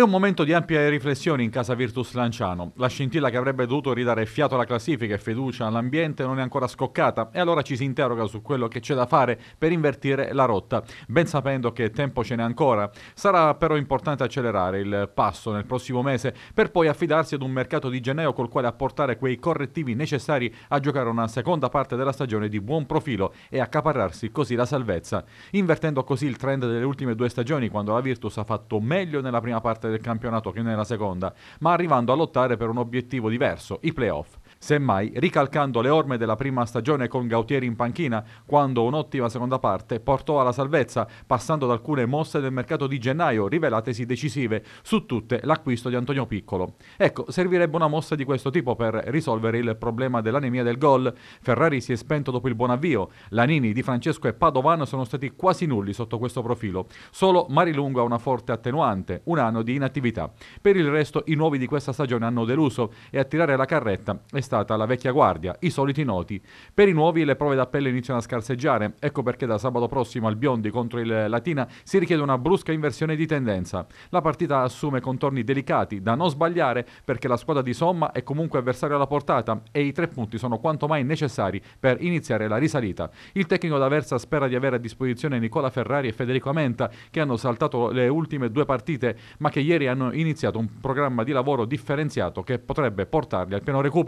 È un momento di ampie riflessioni in casa Virtus Lanciano. La scintilla che avrebbe dovuto ridare fiato alla classifica e fiducia all'ambiente non è ancora scoccata e allora ci si interroga su quello che c'è da fare per invertire la rotta, ben sapendo che tempo ce n'è ancora. Sarà però importante accelerare il passo nel prossimo mese per poi affidarsi ad un mercato di gennaio col quale apportare quei correttivi necessari a giocare una seconda parte della stagione di buon profilo e accaparrarsi così la salvezza, invertendo così il trend delle ultime due stagioni quando la Virtus ha fatto meglio nella prima parte del campionato che nella seconda, ma arrivando a lottare per un obiettivo diverso, i playoff semmai ricalcando le orme della prima stagione con Gautieri in panchina, quando un'ottima seconda parte portò alla salvezza, passando ad alcune mosse del mercato di gennaio rivelatesi decisive, su tutte l'acquisto di Antonio Piccolo. Ecco, servirebbe una mossa di questo tipo per risolvere il problema dell'anemia del gol. Ferrari si è spento dopo il buon avvio, Lanini, Di Francesco e Padovan sono stati quasi nulli sotto questo profilo, solo Marilungo ha una forte attenuante, un anno di inattività. Per il resto i nuovi di questa stagione hanno deluso e a tirare la carretta è stata la vecchia guardia, i soliti noti. Per i nuovi le prove d'appello iniziano a scarseggiare, ecco perché da sabato prossimo al Biondi contro il Latina si richiede una brusca inversione di tendenza. La partita assume contorni delicati da non sbagliare perché la squadra di Somma è comunque avversario alla portata e i tre punti sono quanto mai necessari per iniziare la risalita. Il tecnico d'Aversa spera di avere a disposizione Nicola Ferrari e Federico Amenta che hanno saltato le ultime due partite ma che ieri hanno iniziato un programma di lavoro differenziato che potrebbe portarli al pieno recupero.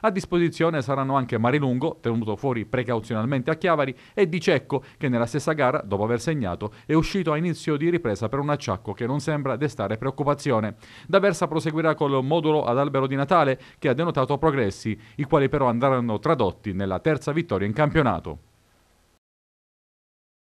A disposizione saranno anche Marilungo, tenuto fuori precauzionalmente a Chiavari, e Di Cecco, che nella stessa gara, dopo aver segnato, è uscito a inizio di ripresa per un acciacco che non sembra destare preoccupazione. Da Versa proseguirà col modulo ad albero di Natale, che ha denotato progressi, i quali però andranno tradotti nella terza vittoria in campionato.